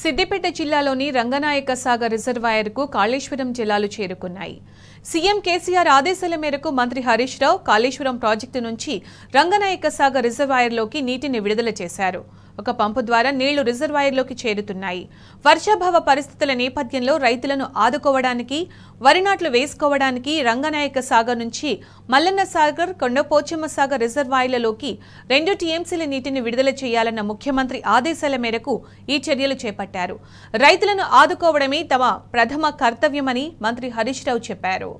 సిద్దిపేట జిల్లాలోని రంగనాయక సాగర్ రిజర్వాయర్కు కాళేశ్వరం జలాలు చేరుకున్నాయి సీఎం కేసీఆర్ ఆదేశాల మేరకు మంత్రి హరీష్ రావు కాళేశ్వరం ప్రాజెక్టు నుంచి రంగనాయక సాగర్ రిజర్వాయర్లోకి నీటిని విడుదల చేశారు ఒక పంపు ద్వారా నీళ్లు రిజర్వాయర్లోకి చేరుతున్నాయి వర్షాభావ పరిస్థితుల నేపథ్యంలో రైతులను ఆదుకోవడానికి వరి నాట్లు వేసుకోవడానికి రంగనాయక సాగర్ నుంచి మల్లన్న సాగర్ కొండపోచమ్మ సాగర్ రిజర్వాయర్లలోకి రెండు టీఎంసీల నీటిని విడుదల చేయాలన్న ముఖ్యమంత్రి ఆదేశాల మేరకు ఈ చర్యలు చేపట్టారు రైతులను ఆదుకోవడమే తమ ప్రథమ కర్తవ్యమని మంత్రి హరీష్ రావు చెప్పారు